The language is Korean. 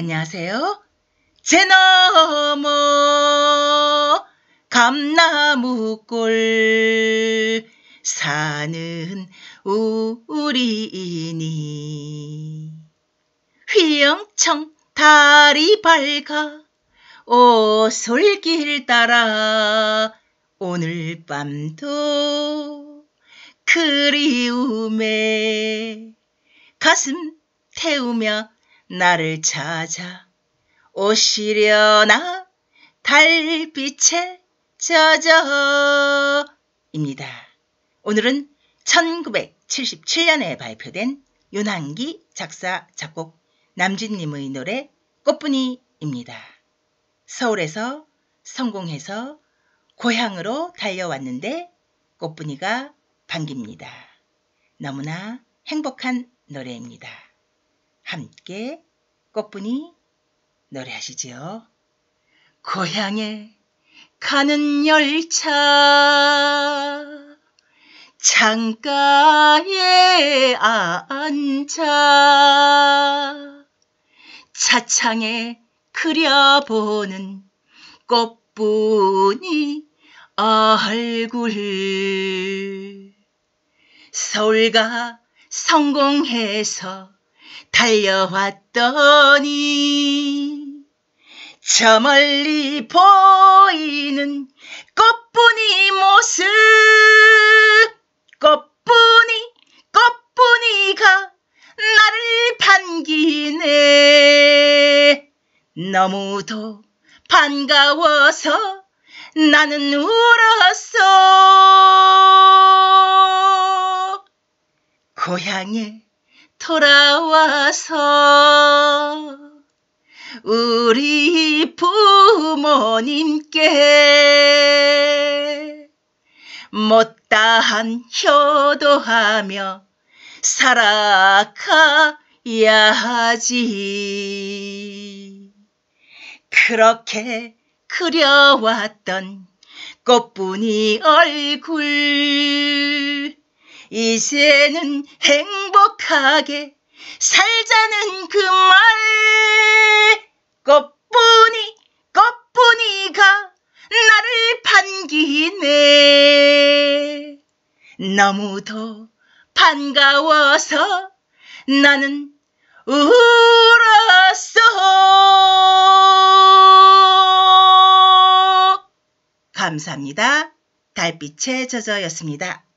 안녕하세요. 제너머 감나무골 사는 우리니 휘영청 달이 밝아 오솔길 따라 오늘 밤도 그리움에 가슴 태우며 나를 찾아 오시려나 달빛에 젖어 입니다. 오늘은 1977년에 발표된 윤한기 작사 작곡 남진님의 노래 꽃분이입니다. 서울에서 성공해서 고향으로 달려왔는데 꽃분이가 반깁니다. 너무나 행복한 노래입니다. 함께 꽃분이 노래하시지요. 고향에 가는 열차 창가에 앉아 차창에 그려보는 꽃분이 얼굴 서울가 성공해서 달려왔더니 저 멀리 보이는 꽃분이 모습 꽃분이 꽃분이가 나를 반기네 너무도 반가워서 나는 울었어 고향에 돌아와서 우리 부모님께 못다한 효도하며 살아가야 하지. 그렇게 그려왔던 꽃분이 얼굴 이제는 행복하게 살자는 그 말 꽃분이 꽃분이가 나를 반기네 너무도 반가워서 나는 울었어 감사합니다 달빛의 저저였습니다.